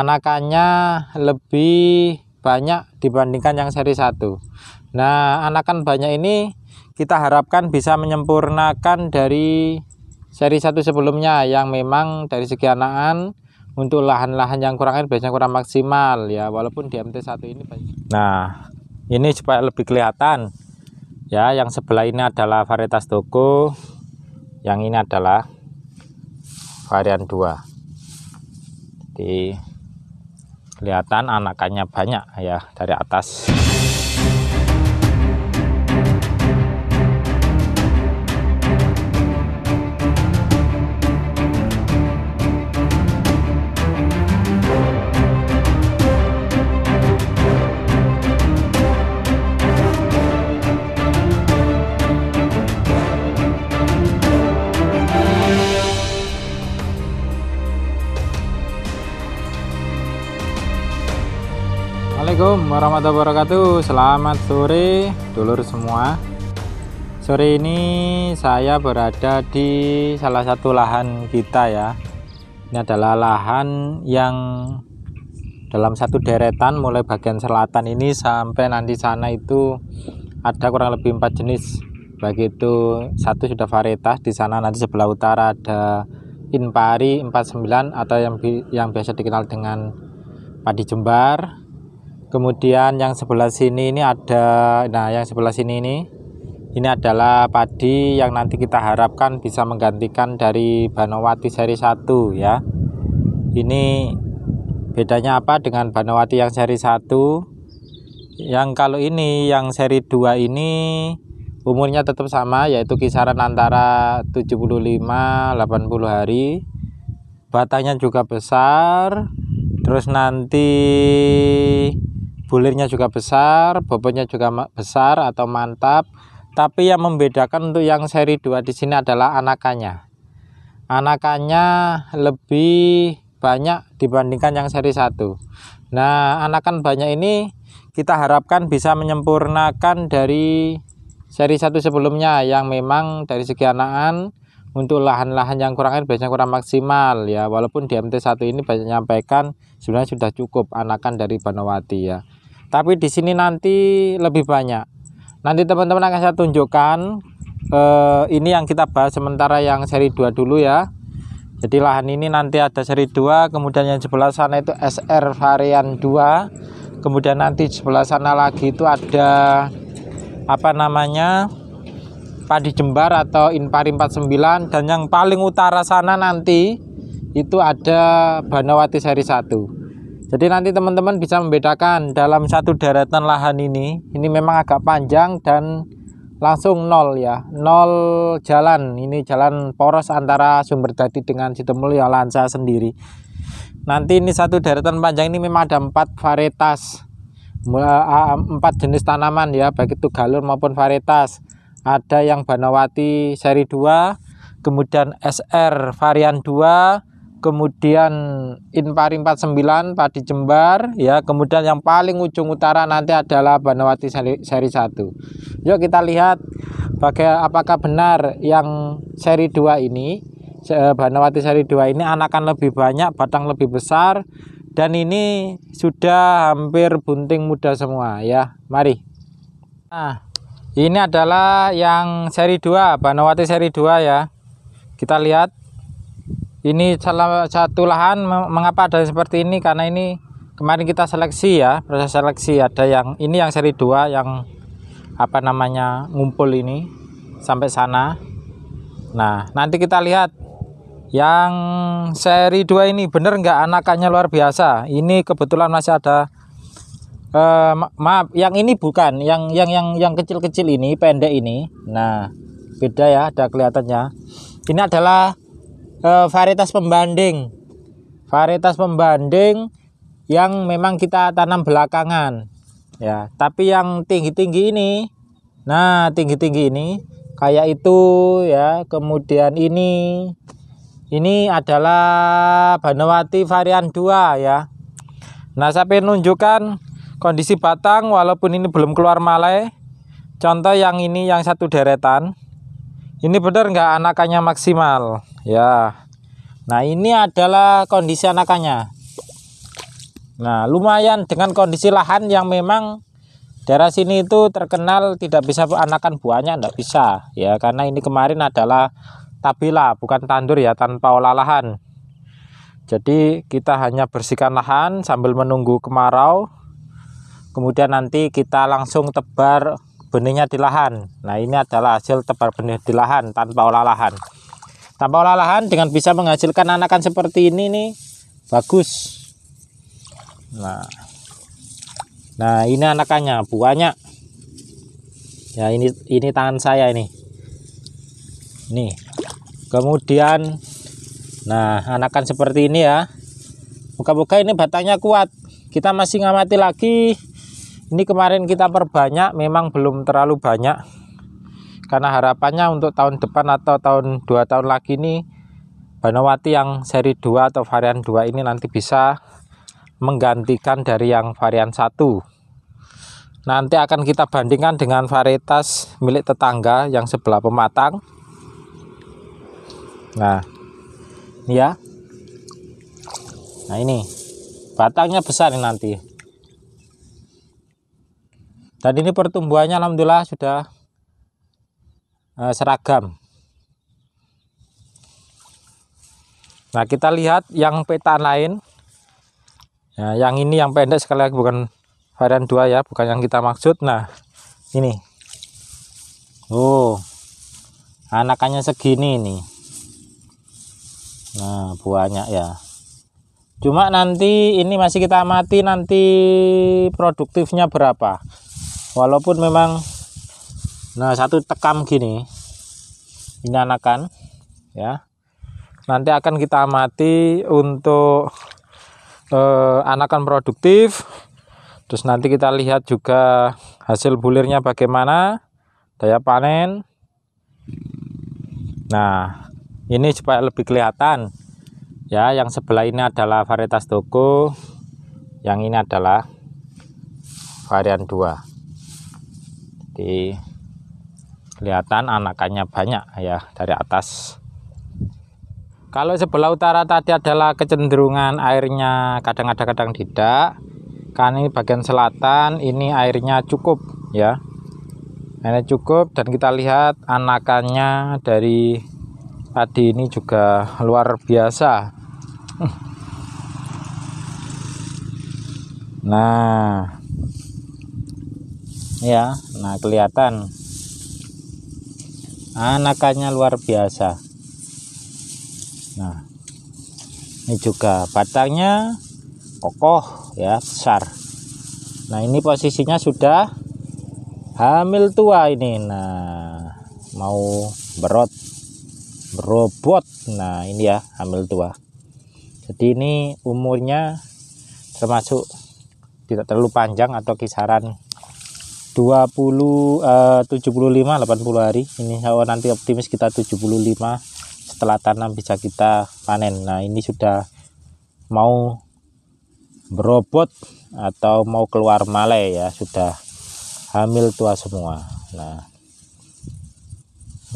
anakannya lebih banyak dibandingkan yang seri 1 nah anakan banyak ini kita harapkan bisa menyempurnakan dari seri 1 sebelumnya yang memang dari segi anakan untuk lahan-lahan yang kurang air biasanya kurang maksimal ya walaupun di MT1 ini banyak. nah ini supaya lebih kelihatan ya yang sebelah ini adalah varietas toko yang ini adalah varian 2 di kelihatan anakannya banyak ya dari atas Assalamualaikum warahmatullahi wabarakatuh Selamat sore dulur semua Sore ini saya berada di salah satu lahan kita ya Ini adalah lahan yang dalam satu deretan mulai bagian selatan ini sampai nanti sana itu ada kurang lebih empat jenis baik itu satu sudah varietas di sana nanti sebelah utara ada Inpari 49 atau yang yang biasa dikenal dengan padi jembar kemudian yang sebelah sini ini ada nah yang sebelah sini ini ini adalah padi yang nanti kita harapkan bisa menggantikan dari Banowati seri 1 ya ini bedanya apa dengan Banowati yang seri 1 yang kalau ini yang seri 2 ini umurnya tetap sama yaitu kisaran antara 75-80 hari batangnya juga besar terus nanti bulirnya juga besar bobotnya juga besar atau mantap tapi yang membedakan untuk yang seri 2 di sini adalah anakannya anakannya lebih banyak dibandingkan yang seri 1 nah anakan banyak ini kita harapkan bisa menyempurnakan dari seri 1 sebelumnya yang memang dari segi anakan untuk lahan-lahan yang kurang air biasanya kurang maksimal ya walaupun di MT1 ini banyak menyampaikan sebenarnya sudah cukup anakan dari Banowati ya tapi di sini nanti lebih banyak nanti teman-teman akan saya tunjukkan eh, ini yang kita bahas sementara yang seri 2 dulu ya jadi lahan ini nanti ada seri 2 kemudian yang sebelah sana itu SR varian 2 kemudian nanti sebelah sana lagi itu ada apa namanya padi jembar atau Inpari 49 dan yang paling utara sana nanti itu ada Banawati seri 1 jadi nanti teman-teman bisa membedakan dalam satu daratan lahan ini, ini memang agak panjang dan langsung nol ya, nol jalan. Ini jalan poros antara sumber dadi dengan Situmulyo ya, Lansa sendiri. Nanti ini satu daratan panjang ini memang ada empat varietas, eh, empat jenis tanaman ya, baik itu galur maupun varietas. Ada yang Banawati seri 2, kemudian SR varian 2, kemudian Inpari 49 Padi Jembar ya kemudian yang paling ujung utara nanti adalah Banawati seri, seri 1 yuk kita lihat bagai apakah benar yang seri 2 ini eh, Banawati seri 2 ini anakan lebih banyak batang lebih besar dan ini sudah hampir bunting muda semua ya mari nah ini adalah yang seri 2 Banawati seri 2 ya kita lihat ini salah satu lahan mengapa ada seperti ini karena ini kemarin kita seleksi ya proses seleksi ada yang ini yang seri 2 yang apa namanya ngumpul ini sampai sana nah nanti kita lihat yang seri 2 ini bener nggak anakannya luar biasa ini kebetulan masih ada eh, maaf yang ini bukan yang yang yang yang kecil-kecil ini pendek ini nah beda ya ada kelihatannya ini adalah Eh, varietas pembanding. Varietas pembanding yang memang kita tanam belakangan. Ya, tapi yang tinggi-tinggi ini. Nah, tinggi-tinggi ini kayak itu ya. Kemudian ini ini adalah Banawati varian 2 ya. Nah, saya pengen nunjukkan kondisi batang walaupun ini belum keluar malai. Contoh yang ini yang satu deretan ini benar nggak anakannya maksimal ya nah ini adalah kondisi anakannya nah lumayan dengan kondisi lahan yang memang daerah sini itu terkenal tidak bisa anakan buahnya tidak bisa ya karena ini kemarin adalah tabila bukan tandur ya tanpa olah lahan. jadi kita hanya bersihkan lahan sambil menunggu kemarau kemudian nanti kita langsung tebar benihnya di lahan. Nah, ini adalah hasil tebar benih di lahan tanpa olah lahan. Tanpa olah lahan dengan bisa menghasilkan anakan seperti ini nih bagus. Nah. Nah, ini anakannya buahnya. Ya, ini ini tangan saya ini. Nih. Kemudian nah, anakan seperti ini ya. Buka-buka ini batangnya kuat. Kita masih ngamati lagi ini kemarin kita perbanyak memang belum terlalu banyak karena harapannya untuk tahun depan atau tahun dua tahun lagi ini Banowati yang seri 2 atau varian 2 ini nanti bisa menggantikan dari yang varian 1 nanti akan kita bandingkan dengan varietas milik tetangga yang sebelah pematang nah ini ya nah ini batangnya besar ini nanti dan ini pertumbuhannya alhamdulillah sudah eh, seragam nah kita lihat yang peta lain ya, yang ini yang pendek sekali lagi bukan varian 2 ya bukan yang kita maksud nah ini oh anakannya segini ini. nah buahnya ya cuma nanti ini masih kita amati nanti produktifnya berapa walaupun memang nah satu tekam gini ini anakan ya nanti akan kita amati untuk eh, anakan produktif terus nanti kita lihat juga hasil bulirnya bagaimana daya panen nah ini supaya lebih kelihatan ya yang sebelah ini adalah varietas toko yang ini adalah varian 2 jadi kelihatan anakannya banyak ya dari atas kalau sebelah utara tadi adalah kecenderungan airnya kadang ada kadang tidak karena ini bagian selatan ini airnya cukup ya airnya cukup dan kita lihat anakannya dari tadi ini juga luar biasa nah ya nah kelihatan anakannya ah, luar biasa nah ini juga batangnya kokoh ya besar nah ini posisinya sudah hamil tua ini nah mau berot berobot nah ini ya hamil tua jadi ini umurnya termasuk tidak terlalu panjang atau kisaran 20 eh, 75 80 hari ini kalau oh, nanti optimis kita 75 setelah tanam bisa kita panen nah ini sudah mau berobot atau mau keluar malai ya sudah hamil tua semua nah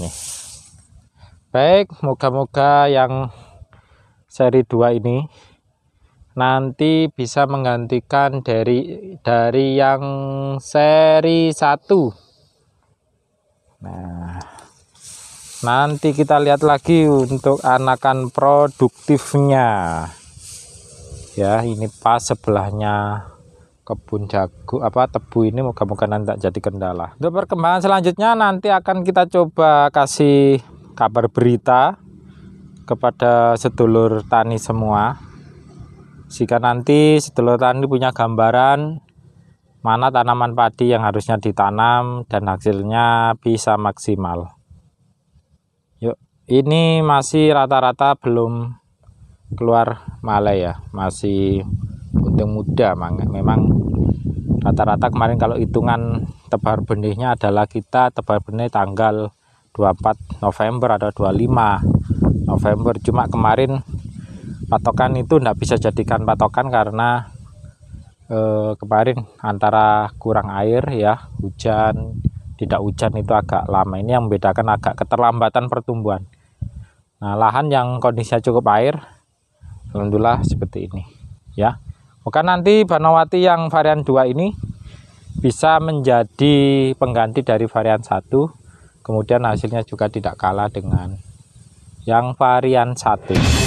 nih baik moga-moga yang seri 2 ini nanti bisa menggantikan dari dari yang seri 1 nah nanti kita lihat lagi untuk anakan produktifnya ya ini pas sebelahnya kebun jagung apa tebu ini moga-moga nanti tak jadi kendala untuk perkembangan selanjutnya nanti akan kita coba kasih kabar berita kepada sedulur tani semua jika nanti sedulur tani punya gambaran mana tanaman padi yang harusnya ditanam dan hasilnya bisa maksimal. Yuk, ini masih rata-rata belum keluar malai ya, masih untung muda memang rata-rata kemarin kalau hitungan tebar benihnya adalah kita tebar benih tanggal 24 November atau 25 November cuma kemarin patokan itu tidak bisa jadikan patokan karena eh, kemarin antara kurang air ya hujan tidak hujan itu agak lama ini yang membedakan agak keterlambatan pertumbuhan nah lahan yang kondisinya cukup air alhamdulillah seperti ini ya maka nanti Banawati yang varian 2 ini bisa menjadi pengganti dari varian 1 kemudian hasilnya juga tidak kalah dengan yang varian 1